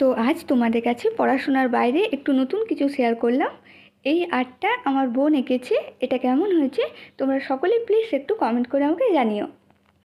তো আজ তোমাদের কাছে পড়াশোনার বাইরে একটু নতুন কিছু শেয়ার করলাম এই আর্টটা আমার বোন এঁকেছে এটা কেমন হয়েছে তোমরা সকলে প্লিজ একটু কমেন্ট করে আমাকে জানিও